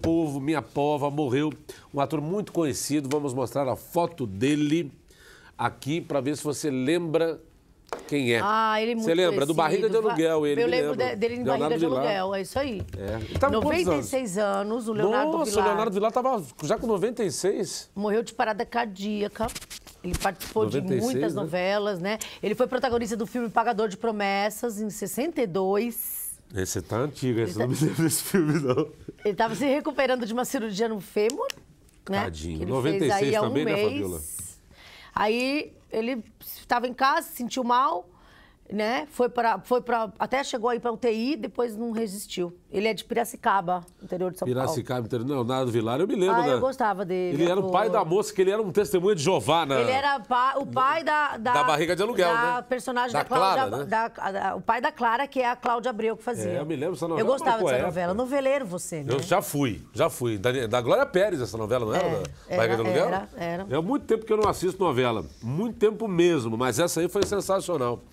povo, minha pova, morreu um ator muito conhecido. Vamos mostrar a foto dele aqui para ver se você lembra quem é. Ah, ele é muito Você lembra? Conhecido. Do Barriga de Aluguel, ele Eu lembro lembra. dele em Leonardo Barriga de Aluguel, é isso aí. É. Tá 96 anos? anos, o Leonardo Nossa, Vilar. o Leonardo Vilar estava já com 96. Morreu de parada cardíaca. Ele participou 96, de muitas né? novelas, né? Ele foi protagonista do filme Pagador de Promessas, em 62. É tá antiga, você tá... não me lembro desse filme, não. Ele tava se recuperando de uma cirurgia no fêmur, né? Tadinho. 96 também, um né, Fabiola? Aí ele estava em casa, se sentiu mal, né? Foi para foi para até chegou aí para UTI, depois não resistiu. Ele é de Piracicaba, interior de São Piracicaba, Paulo. Piracicaba, interior, não, nada do Vilar, eu me lembro, ah, eu gostava dele. Ele era o pai da moça que ele era um testemunha de Jeová, né? Ele era pa, o pai da, da, da barriga de aluguel, da né? personagem da, da Cláudia, Clara, né? da, o pai da Clara, que é a Cláudia Abreu que fazia. É, eu me lembro dessa novela. Eu gostava dessa época. novela, noveleiro você, né? Eu já fui, já fui. Da, da Glória Pérez essa novela, não era? É, da barriga era, de aluguel? Era, era. É muito tempo que eu não assisto novela, muito tempo mesmo, mas essa aí foi sensacional.